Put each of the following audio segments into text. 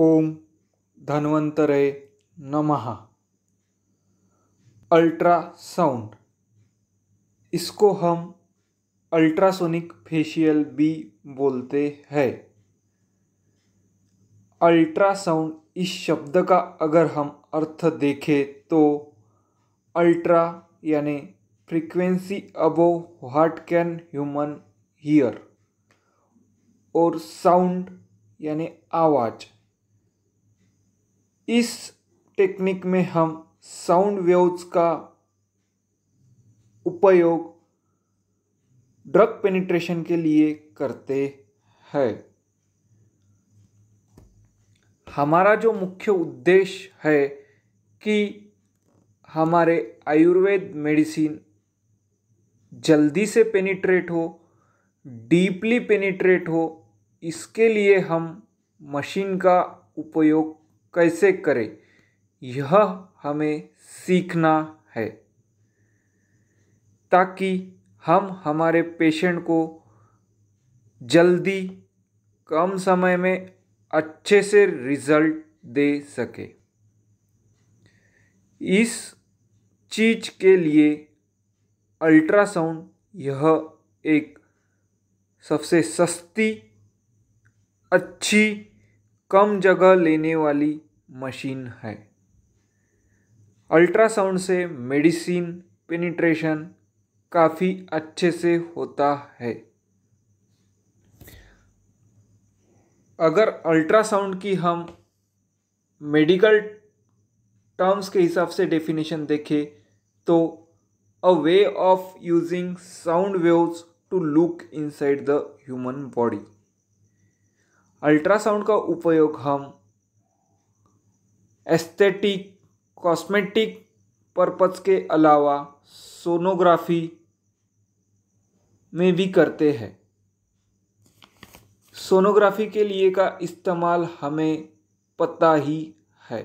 ओम धन्वंतरय नमः अल्ट्रासाउंड इसको हम अल्ट्रासोनिक फेशियल भी बोलते हैं अल्ट्रासाउंड इस शब्द का अगर हम अर्थ देखें तो अल्ट्रा यानी frequency above what can human hear और साउंड यानी आवाज़ इस टेक्निक में हम साउंड वेव्स का उपयोग ड्रग पेनिट्रेशन के लिए करते हैं हमारा जो मुख्य उद्देश्य है कि हमारे आयुर्वेद मेडिसिन जल्दी से पेनिट्रेट हो डीपली पेनिट्रेट हो इसके लिए हम मशीन का उपयोग कैसे करें यह हमें सीखना है ताकि हम हमारे पेशेंट को जल्दी कम समय में अच्छे से रिजल्ट दे सके इस चीज के लिए अल्ट्रासाउंड यह एक सबसे सस्ती अच्छी कम जगह लेने वाली मशीन है अल्ट्रासाउंड से मेडिसिन पेनिट्रेशन काफ़ी अच्छे से होता है अगर अल्ट्रासाउंड की हम मेडिकल टर्म्स के हिसाब से डेफिनेशन देखें तो a way of using sound waves to look inside the human body ultrasound का उपयोग हम एस्थेटिक कॉस्मेटिक पर्पज के अलावा सोनोग्राफी में भी करते हैं सोनोग्राफी के लिए का इस्तेमाल हमें पता ही है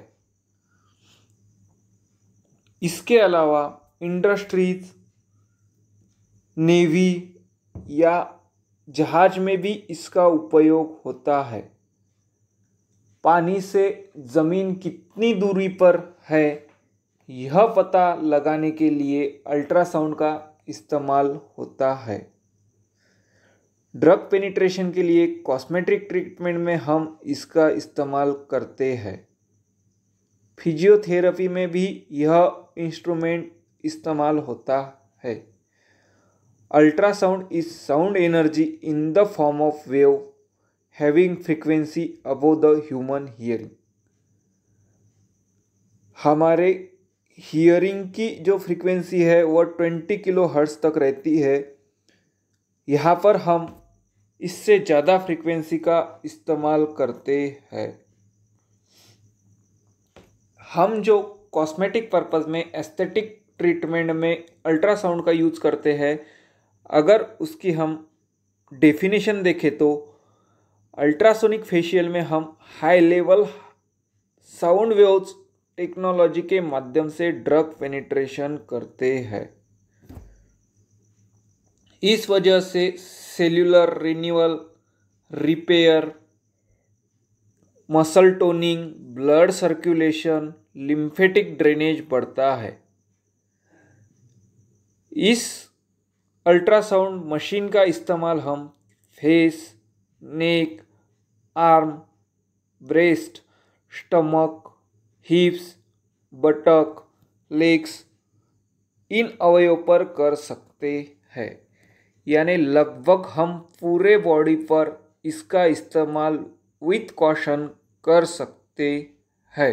इसके अलावा इंडस्ट्रीज नेवी या जहाज में भी इसका उपयोग होता है पानी से ज़मीन कितनी दूरी पर है यह पता लगाने के लिए अल्ट्रासाउंड का इस्तेमाल होता है ड्रग पेनिट्रेशन के लिए कॉस्मेटिक ट्रीटमेंट में हम इसका इस्तेमाल करते हैं फिजियोथेरेपी में भी यह इंस्ट्रूमेंट इस्तेमाल होता है ultrasound is sound energy in the form of wave having frequency above the human hearing हमारे हियरिंग की जो फ्रीक्वेंसी है वह ट्वेंटी किलो हर्ट्स तक रहती है यहाँ पर हम इससे ज़्यादा फ्रीक्वेंसी का इस्तेमाल करते हैं हम जो कॉस्मेटिक पर्पज़ में एस्थेटिक ट्रीटमेंट में अल्ट्रासाउंड का यूज़ करते हैं अगर उसकी हम डेफिनेशन देखें तो अल्ट्रासोनिक फेशियल में हम high level sound waves technology के माध्यम से ड्रग पेनिट्रेशन करते हैं इस वजह से cellular renewal repair muscle toning blood circulation lymphatic drainage बढ़ता है इस अल्ट्रासाउंड मशीन का इस्तेमाल हम face neck arm breast stomach hips buttock legs इन अवयव पर कर सकते हैं यानी लगभग हम पूरे बॉडी पर इसका इस्तेमाल विथ कॉशन कर सकते हैं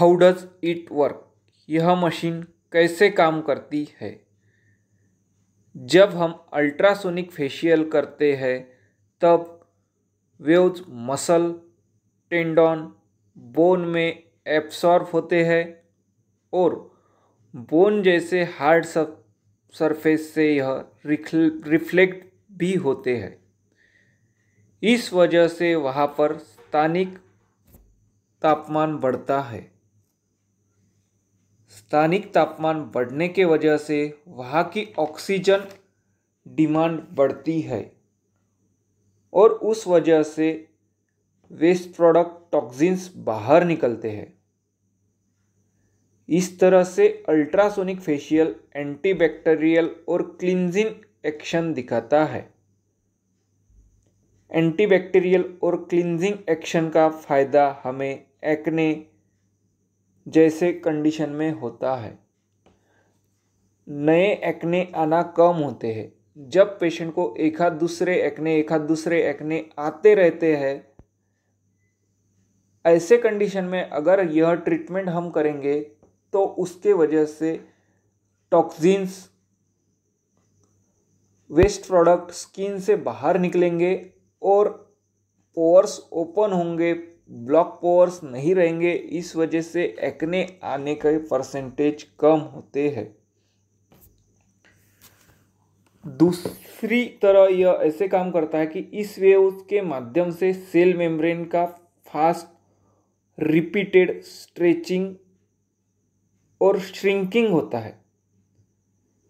हाउ डज इट वर्क यह मशीन कैसे काम करती है जब हम अल्ट्रासोनिक फेशियल करते हैं तब वेव्स मसल टेंडन बोन में एब्सॉर्ब होते हैं और बोन जैसे हार्ड सब सरफेस से यह रिफ्लेक्ट भी होते हैं इस वजह से वहाँ पर स्थानिक तापमान बढ़ता है स्थानिक तापमान बढ़ने के वजह से वहाँ की ऑक्सीजन डिमांड बढ़ती है और उस वजह से वेस्ट प्रोडक्ट टॉक्सिन्स बाहर निकलते हैं इस तरह से अल्ट्रासोनिक फेशियल एंटीबैक्टीरियल और क्लिनजिंग एक्शन दिखाता है एंटीबैक्टीरियल और क्लिनजिंग एक्शन का फ़ायदा हमें एक्ने जैसे कंडीशन में होता है नए एक्ने आना कम होते हैं जब पेशेंट को एका दूसरे एक्ने एका दूसरे एक्ने आते रहते हैं ऐसे कंडीशन में अगर यह ट्रीटमेंट हम करेंगे तो उसके वजह से टॉक्सिन्स वेस्ट प्रोडक्ट स्किन से बाहर निकलेंगे और पोर्स ओपन होंगे ब्लॉक पोअर्स नहीं रहेंगे इस वजह से एक्ने आने का परसेंटेज कम होते हैं दूसरी तरह यह ऐसे काम करता है कि इस वेव के माध्यम से सेल मेम्ब्रेन का फास्ट रिपीटेड स्ट्रेचिंग और श्रिंकिंग होता है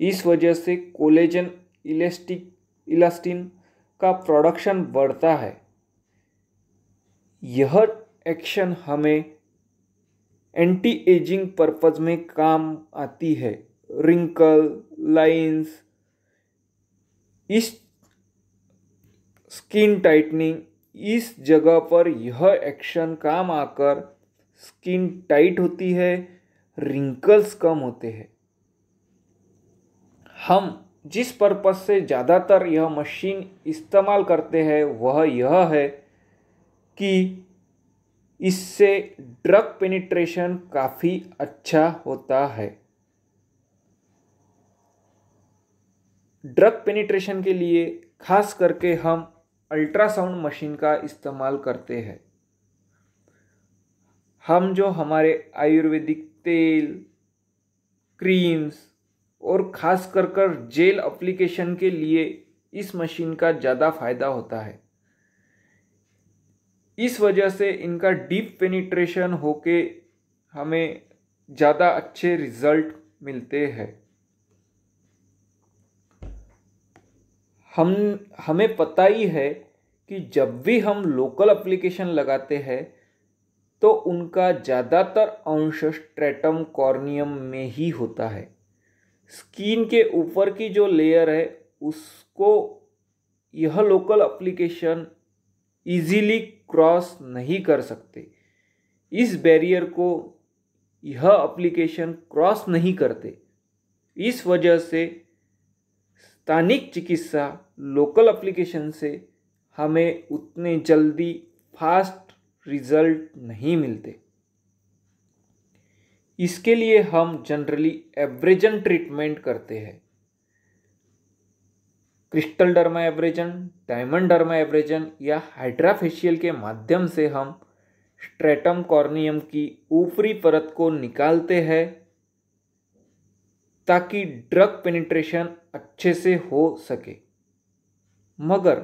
इस वजह से कोलेजन इलेस्टिक इलास्टिन का प्रोडक्शन बढ़ता है यह एक्शन हमें एंटी एजिंग पर्पज में काम आती है रिंकल लाइंस इस स्किन टाइटनिंग इस जगह पर यह एक्शन काम आकर स्किन टाइट होती है रिंकल्स कम होते हैं हम जिस पर्पज से ज़्यादातर यह मशीन इस्तेमाल करते हैं वह यह है कि इससे ड्रग पेनिट्रेशन काफ़ी अच्छा होता है ड्रग पेनिट्रेशन के लिए खास करके हम अल्ट्रासाउंड मशीन का इस्तेमाल करते हैं हम जो हमारे आयुर्वेदिक तेल क्रीम्स और खास कर कर जेल अप्लीकेशन के लिए इस मशीन का ज़्यादा फायदा होता है इस वजह से इनका डीप पेनिट्रेशन होके हमें ज़्यादा अच्छे रिजल्ट मिलते हैं हम हमें पता ही है कि जब भी हम लोकल एप्लीकेशन लगाते हैं तो उनका ज़्यादातर अंश स्ट्रेटम कॉर्नियम में ही होता है स्किन के ऊपर की जो लेयर है उसको यह लोकल एप्लीकेशन इजीली क्रॉस नहीं कर सकते इस बैरियर को यह एप्लीकेशन क्रॉस नहीं करते इस वजह से स्थानिक चिकित्सा लोकल एप्लीकेशन से हमें उतने जल्दी फास्ट रिजल्ट नहीं मिलते इसके लिए हम जनरली एवरेजन ट्रीटमेंट करते हैं crystal derma abrasion diamond derma abrasion या हाइड्राफेशियल के माध्यम से हम स्ट्रेटम कॉर्नियम की ऊपरी परत को निकालते हैं ताकि ड्रग पेनिट्रेशन अच्छे से हो सके मगर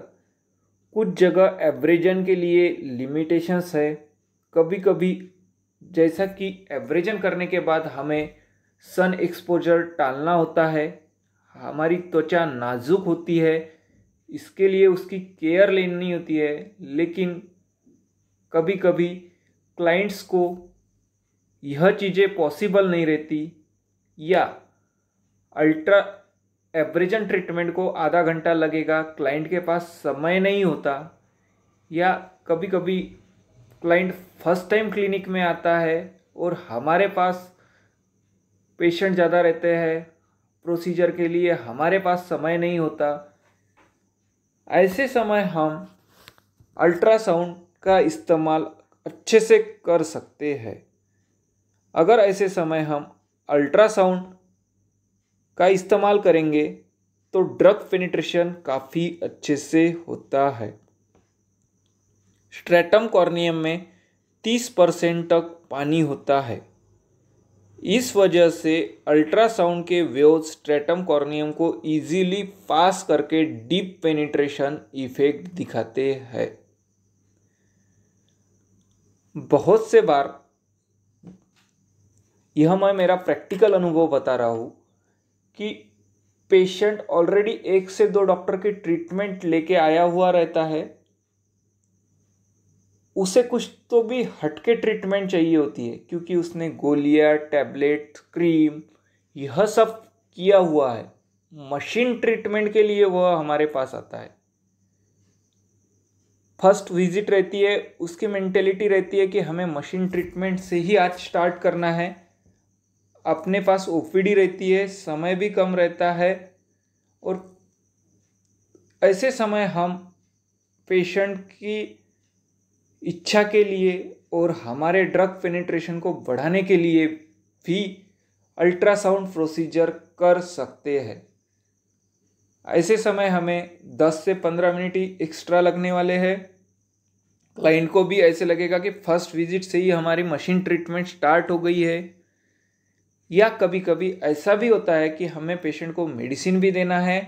कुछ जगह एवरेजन के लिए लिमिटेशंस है कभी कभी जैसा कि एवरेजन करने के बाद हमें सन एक्सपोजर टालना होता है हमारी त्वचा नाजुक होती है इसके लिए उसकी केयर लेनी होती है लेकिन कभी कभी क्लाइंट्स को यह चीज़ें पॉसिबल नहीं रहती या अल्ट्रा एवरेजन ट्रीटमेंट को आधा घंटा लगेगा क्लाइंट के पास समय नहीं होता या कभी कभी क्लाइंट फर्स्ट टाइम क्लिनिक में आता है और हमारे पास पेशेंट ज़्यादा रहते हैं प्रोसीजर के लिए हमारे पास समय नहीं होता ऐसे समय हम अल्ट्रासाउंड का इस्तेमाल अच्छे से कर सकते हैं अगर ऐसे समय हम अल्ट्रासाउंड का इस्तेमाल करेंगे तो ड्रग पेनिट्रेशन काफ़ी अच्छे से होता है स्ट्रेटम कॉर्नियम में 30 परसेंट तक पानी होता है इस वजह से अल्ट्रासाउंड के वेव स्ट्रेटम कॉर्नियम को इजीली पास करके डीप पेनिट्रेशन इफेक्ट दिखाते हैं बहुत से बार यह मैं मेरा प्रैक्टिकल अनुभव बता रहा हूँ कि पेशेंट ऑलरेडी एक से दो डॉक्टर की ट्रीटमेंट लेके आया हुआ रहता है उसे कुछ तो भी हटके ट्रीटमेंट चाहिए होती है क्योंकि उसने गोलियाँ टैबलेट क्रीम यह सब किया हुआ है मशीन ट्रीटमेंट के लिए वह हमारे पास आता है फर्स्ट विजिट रहती है उसकी मेंटेलिटी रहती है कि हमें मशीन ट्रीटमेंट से ही आज स्टार्ट करना है अपने पास ओ रहती है समय भी कम रहता है और ऐसे समय हम पेशेंट की इच्छा के लिए और हमारे ड्रग पेनिट्रेशन को बढ़ाने के लिए भी अल्ट्रासाउंड प्रोसीजर कर सकते हैं ऐसे समय हमें 10 से 15 मिनट ही एक्स्ट्रा लगने वाले हैं क्लाइंट को भी ऐसे लगेगा कि फर्स्ट विजिट से ही हमारी मशीन ट्रीटमेंट स्टार्ट हो गई है या कभी कभी ऐसा भी होता है कि हमें पेशेंट को मेडिसिन भी देना है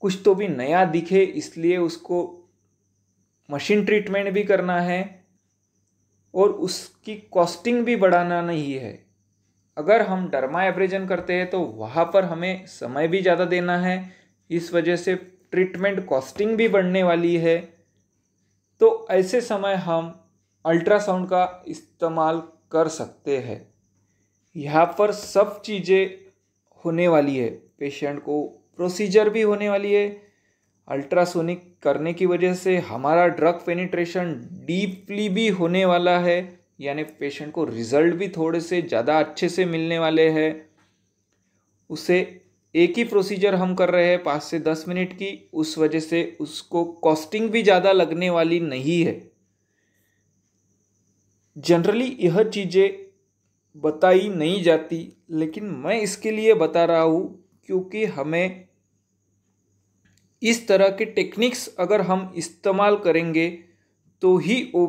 कुछ तो भी नया दिखे इसलिए उसको मशीन ट्रीटमेंट भी करना है और उसकी कॉस्टिंग भी बढ़ाना नहीं है अगर हम डरमा एब्रेजन करते हैं तो वहाँ पर हमें समय भी ज़्यादा देना है इस वजह से ट्रीटमेंट कॉस्टिंग भी बढ़ने वाली है तो ऐसे समय हम अल्ट्रासाउंड का इस्तेमाल कर सकते हैं यहाँ पर सब चीज़ें होने वाली है पेशेंट को प्रोसीजर भी होने वाली है अल्ट्रासोनिक करने की वजह से हमारा ड्रग पेनिट्रेशन डीपली भी होने वाला है यानी पेशेंट को रिजल्ट भी थोड़े से ज़्यादा अच्छे से मिलने वाले हैं उसे एक ही प्रोसीजर हम कर रहे हैं पाँच से दस मिनट की उस वजह से उसको कॉस्टिंग भी ज़्यादा लगने वाली नहीं है जनरली यह चीज़ें बताई नहीं जाती लेकिन मैं इसके लिए बता रहा हूँ क्योंकि हमें इस तरह के टेक्निक्स अगर हम इस्तेमाल करेंगे तो ही ओ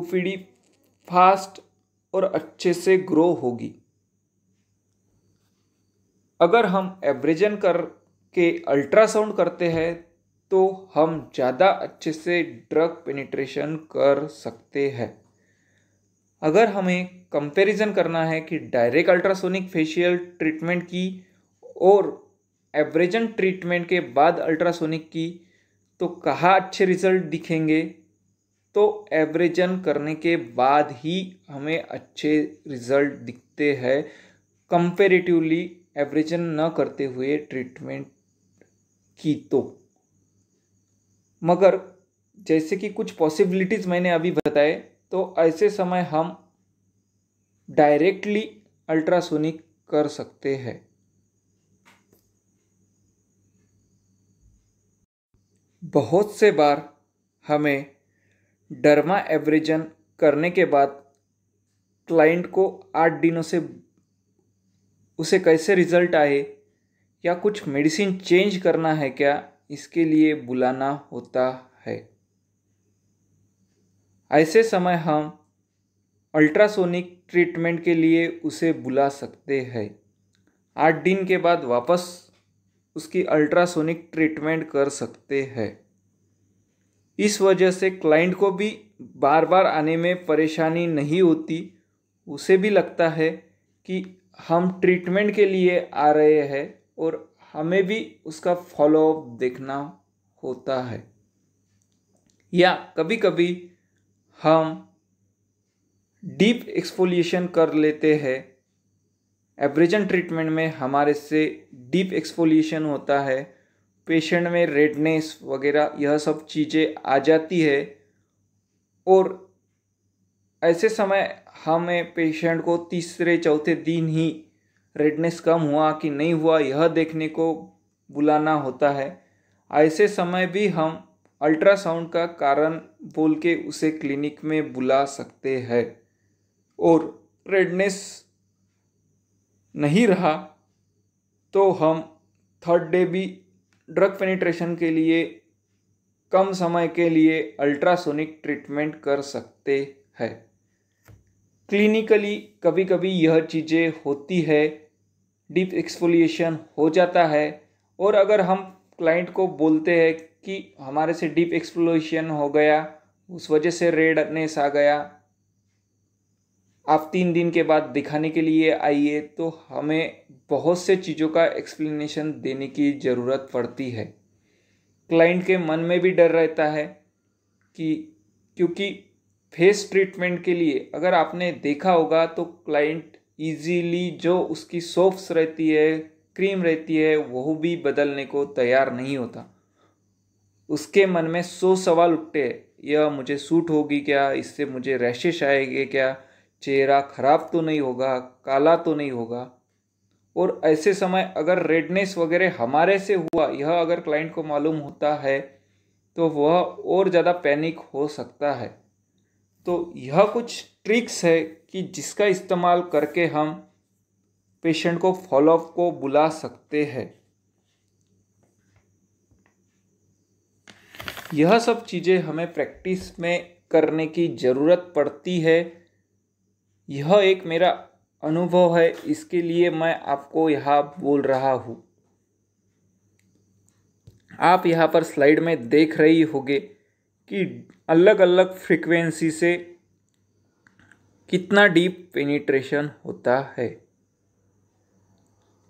फास्ट और अच्छे से ग्रो होगी अगर हम एब्रेजन कर के अल्ट्रासाउंड करते हैं तो हम ज़्यादा अच्छे से ड्रग पेनिट्रेशन कर सकते हैं अगर हमें कंपैरिजन करना है कि डायरेक्ट अल्ट्रासोनिक फेशियल ट्रीटमेंट की और एवरेजन ट्रीटमेंट के बाद अल्ट्रासोनिक की तो कहाँ अच्छे रिजल्ट दिखेंगे तो एवरेजन करने के बाद ही हमें अच्छे रिजल्ट दिखते हैं कंपेरेटिवली एवरेजन न करते हुए ट्रीटमेंट की तो मगर जैसे कि कुछ पॉसिबिलिटीज़ मैंने अभी बताए तो ऐसे समय हम डायरेक्टली अल्ट्रासोनिक कर सकते हैं बहुत से बार हमें डरमा एवरेजन करने के बाद क्लाइंट को आठ दिनों से उसे कैसे रिजल्ट आए या कुछ मेडिसिन चेंज करना है क्या इसके लिए बुलाना होता है ऐसे समय हम अल्ट्रासोनिक ट्रीटमेंट के लिए उसे बुला सकते हैं आठ दिन के बाद वापस उसकी अल्ट्रासोनिक ट्रीटमेंट कर सकते हैं इस वजह से क्लाइंट को भी बार बार आने में परेशानी नहीं होती उसे भी लगता है कि हम ट्रीटमेंट के लिए आ रहे हैं और हमें भी उसका फॉलोअप देखना होता है या कभी कभी हम डीप एक्सफोलिएशन कर लेते हैं एवरेजन ट्रीटमेंट में हमारे से डीप एक्सफोलिएशन होता है पेशेंट में रेडनेस वगैरह यह सब चीज़ें आ जाती है और ऐसे समय हमें पेशेंट को तीसरे चौथे दिन ही रेडनेस कम हुआ कि नहीं हुआ यह देखने को बुलाना होता है ऐसे समय भी हम अल्ट्रासाउंड का कारण बोल के उसे क्लिनिक में बुला सकते हैं और रेडनेस नहीं रहा तो हम थर्ड डे भी ड्रग पेनिट्रेशन के लिए कम समय के लिए अल्ट्रासोनिक ट्रीटमेंट कर सकते हैं क्लिनिकली कभी कभी यह चीज़ें होती है डीप एक्सफोलिएशन हो जाता है और अगर हम क्लाइंट को बोलते हैं कि हमारे से डीप एक्सफोलिएशन हो गया उस वजह से रेडनेस आ गया आप तीन दिन के बाद दिखाने के लिए आइए तो हमें बहुत से चीज़ों का एक्सप्लेनेशन देने की ज़रूरत पड़ती है क्लाइंट के मन में भी डर रहता है कि क्योंकि फेस ट्रीटमेंट के लिए अगर आपने देखा होगा तो क्लाइंट इजीली जो उसकी सोप्स रहती है क्रीम रहती है वह भी बदलने को तैयार नहीं होता उसके मन में सौ सवाल उठते हैं यह मुझे सूट होगी क्या इससे मुझे रैशेस आएंगे क्या चेहरा खराब तो नहीं होगा काला तो नहीं होगा और ऐसे समय अगर रेडनेस वगैरह हमारे से हुआ यह अगर क्लाइंट को मालूम होता है तो वह और ज़्यादा पैनिक हो सकता है तो यह कुछ ट्रिक्स है कि जिसका इस्तेमाल करके हम पेशेंट को फॉलोअप को बुला सकते हैं यह सब चीज़ें हमें प्रैक्टिस में करने की ज़रूरत पड़ती है यह एक मेरा अनुभव है इसके लिए मैं आपको यहाँ बोल रहा हूँ आप यहाँ पर स्लाइड में देख रही होगे कि अलग अलग फ्रिक्वेंसी से कितना डीप पेनिट्रेशन होता है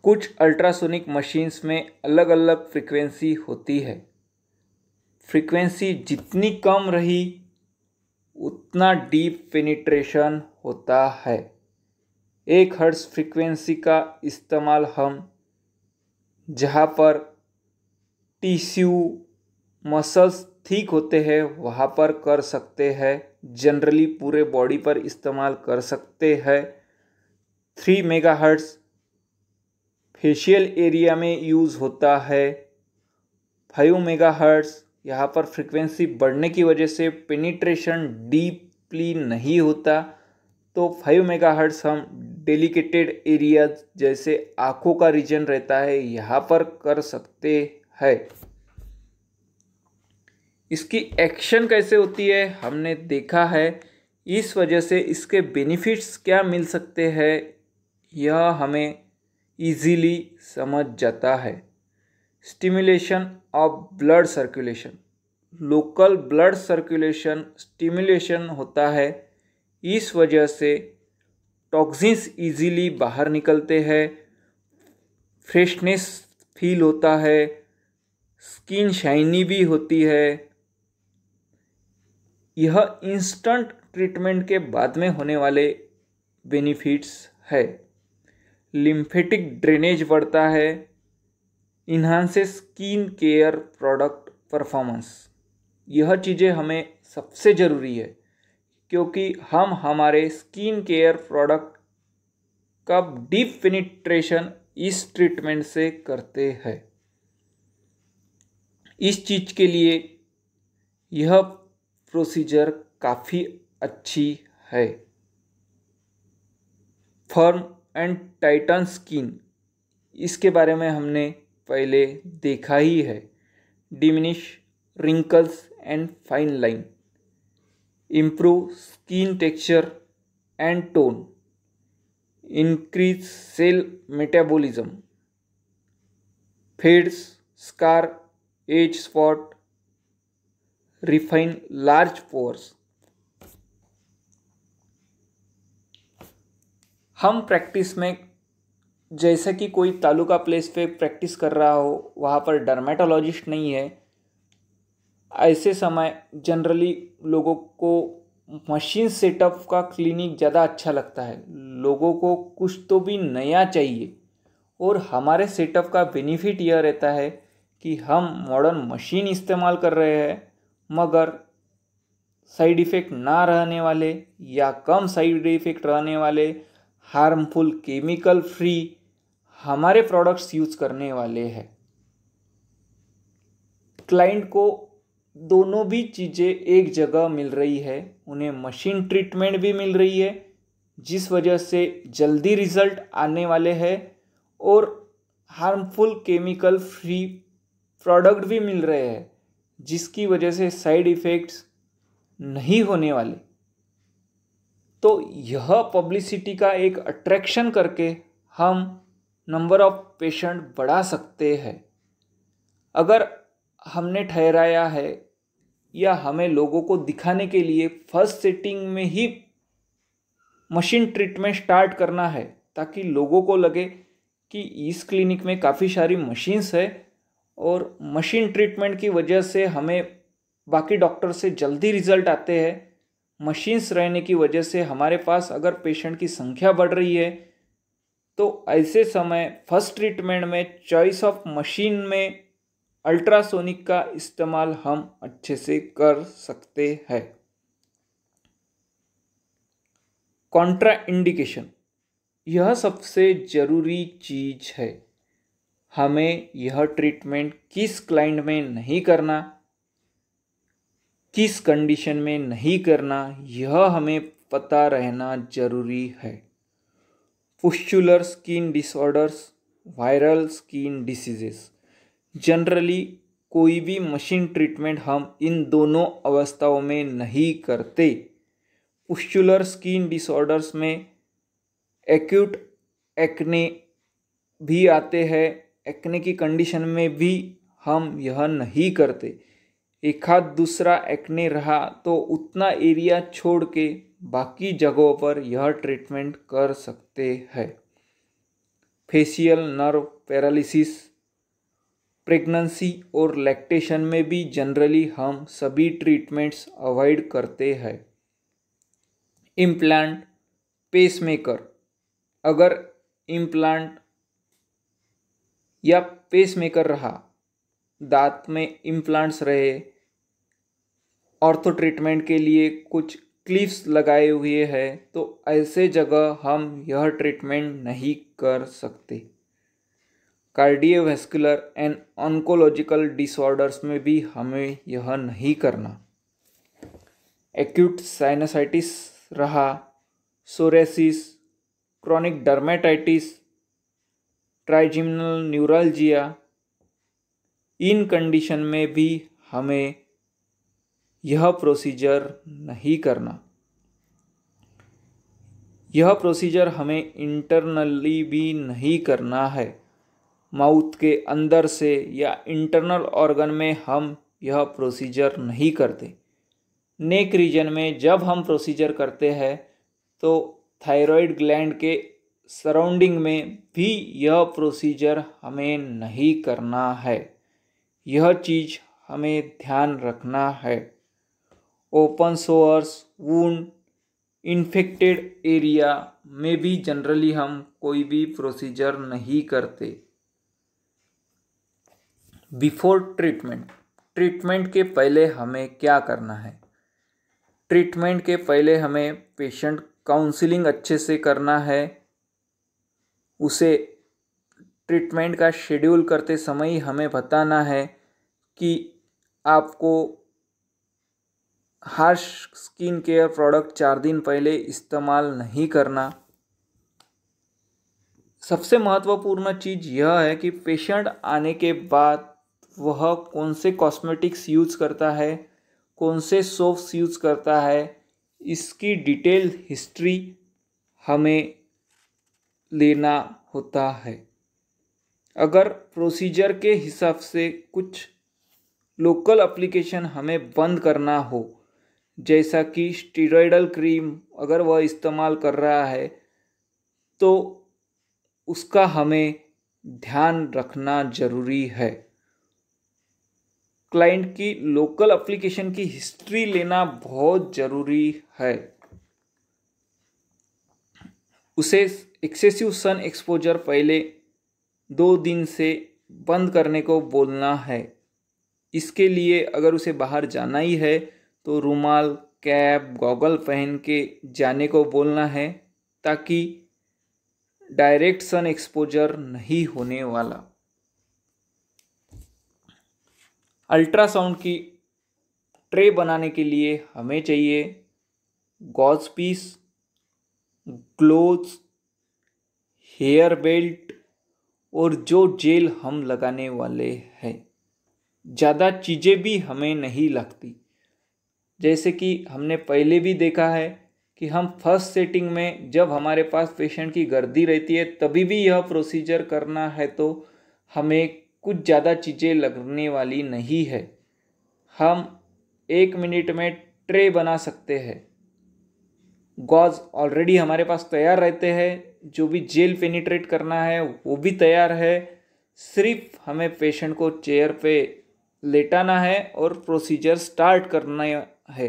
कुछ अल्ट्रासोनिक मशीन्स में अलग अलग फ्रिक्वेंसी होती है फ्रीक्वेंसी जितनी कम रही उतना डीप पेनिट्रेशन होता है एक हर्ट्स फ्रीक्वेंसी का इस्तेमाल हम जहाँ पर टिश्यू मसल्स ठीक होते हैं वहाँ पर कर सकते हैं जनरली पूरे बॉडी पर इस्तेमाल कर सकते हैं three mega hertz facial area में यूज़ होता है फाइव मेगा हर्ट्स यहाँ पर फ्रिक्वेंसी बढ़ने की वजह से पेनिट्रेशन डीपली नहीं होता तो फाइव मेगाहर्ट्स हम डेलिकेटेड एरिया जैसे आँखों का रीजन रहता है यहाँ पर कर सकते हैं इसकी एक्शन कैसे होती है हमने देखा है इस वजह से इसके बेनिफिट्स क्या मिल सकते हैं यह हमें इजीली समझ जाता है stimulation of blood circulation local blood circulation stimulation होता है इस वजह से टॉक्सिन्स इजीली बाहर निकलते हैं फ्रेशनेस फील होता है स्किन शाइनी भी होती है यह इंस्टेंट ट्रीटमेंट के बाद में होने वाले बेनिफिट्स है लिम्फेटिक ड्रेनेज बढ़ता है enhances skin care product performance यह चीज़ें हमें सबसे ज़रूरी है क्योंकि हम हमारे स्किन केयर प्रोडक्ट का डीप फिनिट्रेशन इस ट्रीटमेंट से करते हैं इस चीज़ के लिए यह प्रोसीजर काफ़ी अच्छी है फर्म एंड टाइटन स्किन इसके बारे में हमने पहले देखा ही है diminish wrinkles and fine line improve skin texture and tone increase cell metabolism fades scar age spot refine large pores हम प्रैक्टिस में जैसे कि कोई तालुका प्लेस पे प्रैक्टिस कर रहा हो वहाँ पर डर्मेटोलॉजिस्ट नहीं है ऐसे समय जनरली लोगों को मशीन सेटअप का क्लिनिक ज़्यादा अच्छा लगता है लोगों को कुछ तो भी नया चाहिए और हमारे सेटअप का बेनिफिट यह रहता है कि हम मॉडर्न मशीन इस्तेमाल कर रहे हैं मगर साइड इफ़ेक्ट ना रहने वाले या कम साइड इफ़ेक्ट रहने वाले हार्मफुल केमिकल फ्री हमारे प्रोडक्ट्स यूज करने वाले हैं क्लाइंट को दोनों भी चीज़ें एक जगह मिल रही है उन्हें मशीन ट्रीटमेंट भी मिल रही है जिस वजह से जल्दी रिजल्ट आने वाले हैं और हार्मफुल केमिकल फ्री प्रोडक्ट भी मिल रहे हैं जिसकी वजह से साइड इफ़ेक्ट्स नहीं होने वाले तो यह पब्लिसिटी का एक अट्रैक्शन करके हम नंबर ऑफ पेशेंट बढ़ा सकते हैं अगर हमने ठहराया है या हमें लोगों को दिखाने के लिए फर्स्ट सेटिंग में ही मशीन ट्रीटमेंट स्टार्ट करना है ताकि लोगों को लगे कि इस क्लिनिक में काफ़ी सारी मशीन्स है और मशीन ट्रीटमेंट की वजह से हमें बाकी डॉक्टर से जल्दी रिजल्ट आते हैं मशीन्स रहने की वजह से हमारे पास अगर पेशेंट की संख्या बढ़ रही है तो ऐसे समय फर्स्ट ट्रीटमेंट में चॉइस ऑफ मशीन में अल्ट्रासोनिक का इस्तेमाल हम अच्छे से कर सकते हैं कॉन्ट्रा इंडिकेशन यह सबसे ज़रूरी चीज़ है हमें यह ट्रीटमेंट किस क्लाइंट में नहीं करना किस कंडीशन में नहीं करना यह हमें पता रहना ज़रूरी है pustular skin disorders viral skin diseases generally कोई भी मशीन ट्रीटमेंट हम इन दोनों अवस्थाओं में नहीं करते पुस्चुलर स्किन डिसऑर्डर्स में एक्यूट एक्ने भी आते हैं एक्ने की कंडीशन में भी हम यह नहीं करते एक हाथ दूसरा एक्ने रहा तो उतना एरिया छोड़ के बाकी जगहों पर यह ट्रीटमेंट कर सकते हैं फेशियल नर्व पैरालिसिस प्रेगनेंसी और लैक्टेशन में भी जनरली हम सभी ट्रीटमेंट्स अवॉइड करते हैं इम्प्लांट पेसमेकर अगर इम्प्लांट या पेसमेकर रहा दांत में इम्प्लांट्स रहे ऑर्थो ट्रीटमेंट के लिए कुछ क्लिप्स लगाए हुए हैं तो ऐसे जगह हम यह ट्रीटमेंट नहीं कर सकते कार्डियोवैस्कुलर एंड ऑन्कोलॉजिकल डिसऑर्डर्स में भी हमें यह नहीं करना एक्यूट साइनसाइटिस रहा psoriasis chronic dermatitis trigeminal neuralgia इन कंडीशन में भी हमें यह प्रोसीजर नहीं करना यह प्रोसीजर हमें इंटरनली भी नहीं करना है माउथ के अंदर से या इंटरनल ऑर्गन में हम यह प्रोसीजर नहीं करते नेक रीजन में जब हम प्रोसीजर करते हैं तो थायराइड ग्लैंड के सराउंडिंग में भी यह प्रोसीजर हमें नहीं करना है यह चीज़ हमें ध्यान रखना है open source wound, infected area में भी जनरली हम कोई भी प्रोसीजर नहीं करते बिफोर ट्रीटमेंट ट्रीटमेंट के पहले हमें क्या करना है ट्रीटमेंट के पहले हमें पेशेंट काउंसलिंग अच्छे से करना है उसे ट्रीटमेंट का शेड्यूल करते समय हमें बताना है कि आपको हार्श स्किन केयर प्रोडक्ट चार दिन पहले इस्तेमाल नहीं करना सबसे महत्वपूर्ण चीज़ यह है कि पेशेंट आने के बाद वह कौन से कॉस्मेटिक्स यूज करता है कौन से सोप्स यूज करता है इसकी डिटेल हिस्ट्री हमें लेना होता है अगर प्रोसीजर के हिसाब से कुछ लोकल एप्लीकेशन हमें बंद करना हो जैसा कि स्टीरोडल क्रीम अगर वह इस्तेमाल कर रहा है तो उसका हमें ध्यान रखना ज़रूरी है क्लाइंट की लोकल एप्लीकेशन की हिस्ट्री लेना बहुत ज़रूरी है उसे एक्सेसिव सन एक्सपोजर पहले दो दिन से बंद करने को बोलना है इसके लिए अगर उसे बाहर जाना ही है तो रुमाल कैप गॉगल पहन के जाने को बोलना है ताकि डायरेक्ट सन एक्सपोजर नहीं होने वाला अल्ट्रासाउंड की ट्रे बनाने के लिए हमें चाहिए gauze piece gloves hair belt और जो जेल हम लगाने वाले हैं ज़्यादा चीज़ें भी हमें नहीं लगती जैसे कि हमने पहले भी देखा है कि हम फर्स्ट सेटिंग में जब हमारे पास पेशेंट की गर्दी रहती है तभी भी यह प्रोसीजर करना है तो हमें कुछ ज़्यादा चीज़ें लगने वाली नहीं है हम एक मिनट में ट्रे बना सकते हैं गॉज ऑलरेडी हमारे पास तैयार रहते हैं जो भी जेल पेनिट्रेट करना है वो भी तैयार है सिर्फ हमें पेशेंट को चेयर पे लेटाना है और प्रोसीजर स्टार्ट करना है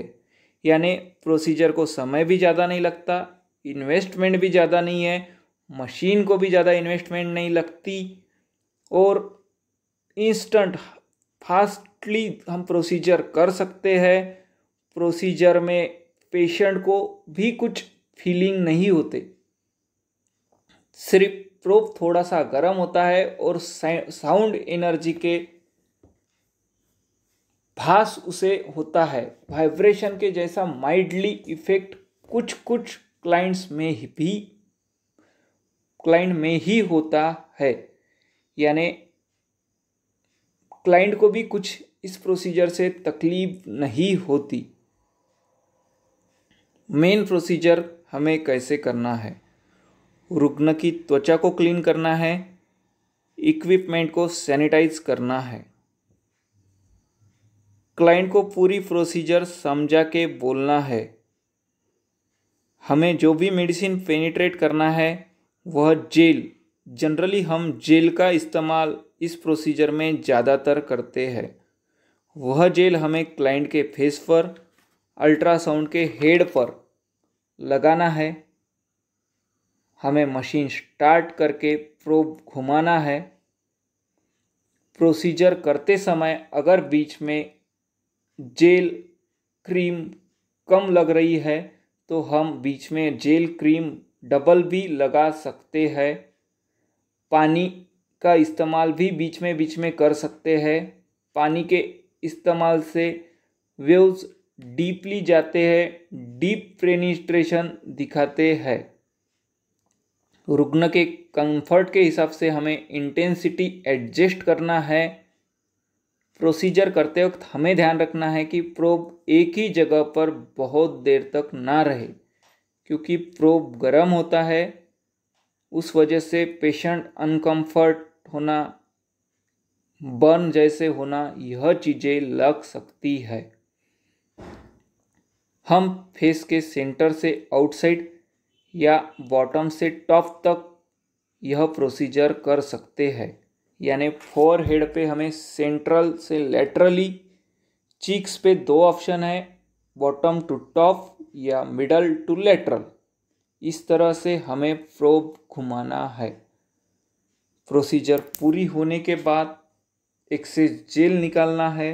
यानी प्रोसीजर को समय भी ज़्यादा नहीं लगता इन्वेस्टमेंट भी ज़्यादा नहीं है मशीन को भी ज़्यादा इन्वेस्टमेंट नहीं लगती और इंस्टेंट फास्टली हम प्रोसीजर कर सकते हैं प्रोसीजर में पेशेंट को भी कुछ फीलिंग नहीं होते सिर्फ प्रोप थोड़ा सा गर्म होता है और साउंड एनर्जी के भास उसे होता है वाइब्रेशन के जैसा माइल्डली इफेक्ट कुछ कुछ क्लाइंट्स में भी क्लाइंट में ही होता है यानी क्लाइंट को भी कुछ इस प्रोसीजर से तकलीफ नहीं होती मेन प्रोसीजर हमें कैसे करना है रुग्ण की त्वचा को क्लीन करना है इक्विपमेंट को सैनिटाइज करना है क्लाइंट को पूरी प्रोसीजर समझा के बोलना है हमें जो भी मेडिसिन पेनिट्रेट करना है वह जेल जनरली हम जेल का इस्तेमाल इस प्रोसीजर में ज़्यादातर करते हैं वह जेल हमें क्लाइंट के फेस पर अल्ट्रासाउंड के हेड पर लगाना है हमें मशीन स्टार्ट करके प्रोब घुमाना है प्रोसीजर करते समय अगर बीच में जेल क्रीम कम लग रही है तो हम बीच में जेल क्रीम डबल भी लगा सकते हैं पानी का इस्तेमाल भी बीच में बीच में कर सकते हैं पानी के इस्तेमाल से वेव्स डीपली जाते हैं डीप प्रेनिस्ट्रेशन दिखाते हैं रुग्ण के कंफर्ट के हिसाब से हमें इंटेंसिटी एडजस्ट करना है प्रोसीजर करते वक्त हमें ध्यान रखना है कि प्रोब एक ही जगह पर बहुत देर तक ना रहे क्योंकि प्रोब गर्म होता है उस वजह से पेशेंट अनकंफर्ट होना बर्न जैसे होना यह चीज़ें लग सकती है हम फेस के सेंटर से आउटसाइड या बॉटम से टॉप तक यह प्रोसीजर कर सकते हैं यानी फोर हेड पे हमें सेंट्रल से लेटरली चीक्स पे दो ऑप्शन है बॉटम टू टॉप या मिडल टू लेटरल इस तरह से हमें प्रोब घुमाना है प्रोसीजर पूरी होने के बाद एक्सेस जेल निकालना है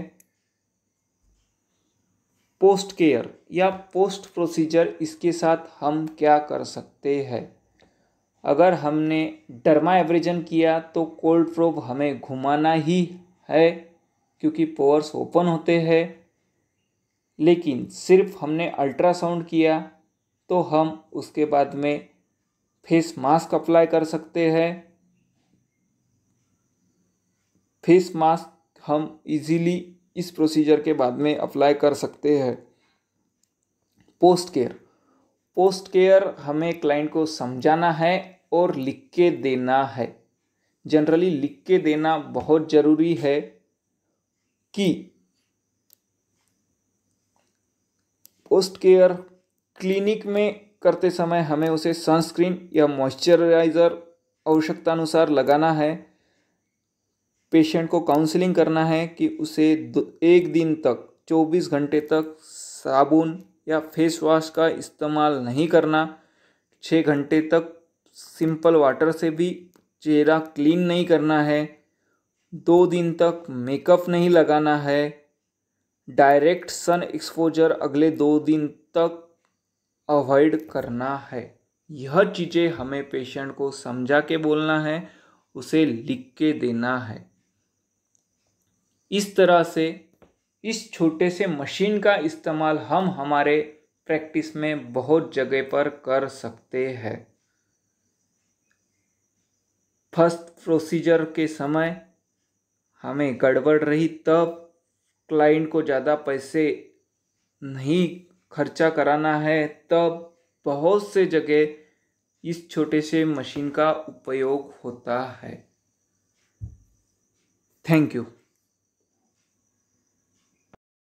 पोस्ट केयर या पोस्ट प्रोसीजर इसके साथ हम क्या कर सकते हैं अगर हमने डरमा एवरेजन किया तो कोल्ड प्रोब हमें घुमाना ही है क्योंकि पोअर्स ओपन होते हैं लेकिन सिर्फ हमने अल्ट्रासाउंड किया तो हम उसके बाद में फेस मास्क अप्लाई कर सकते हैं फेस मास्क हम इजीली इस प्रोसीजर के बाद में अप्लाई कर सकते हैं पोस्ट केयर पोस्ट केयर हमें क्लाइंट को समझाना है और लिख के देना है जनरली लिख के देना बहुत ज़रूरी है कि पोस्ट केयर क्लिनिक में करते समय हमें उसे सनस्क्रीन या मॉइस्चराइज़र आवश्यकता अनुसार लगाना है पेशेंट को काउंसलिंग करना है कि उसे एक दिन तक 24 घंटे तक साबुन या फेस वॉश का इस्तेमाल नहीं करना छः घंटे तक सिंपल वाटर से भी चेहरा क्लीन नहीं करना है दो दिन तक मेकअप नहीं लगाना है डायरेक्ट सन एक्सपोजर अगले दो दिन तक अवॉइड करना है यह चीज़ें हमें पेशेंट को समझा के बोलना है उसे लिख के देना है इस तरह से इस छोटे से मशीन का इस्तेमाल हम हमारे प्रैक्टिस में बहुत जगह पर कर सकते हैं फर्स्ट प्रोसीजर के समय हमें गड़बड़ रही तब क्लाइंट को ज़्यादा पैसे नहीं खर्चा कराना है तब बहुत से जगह इस छोटे से मशीन का उपयोग होता है थैंक यू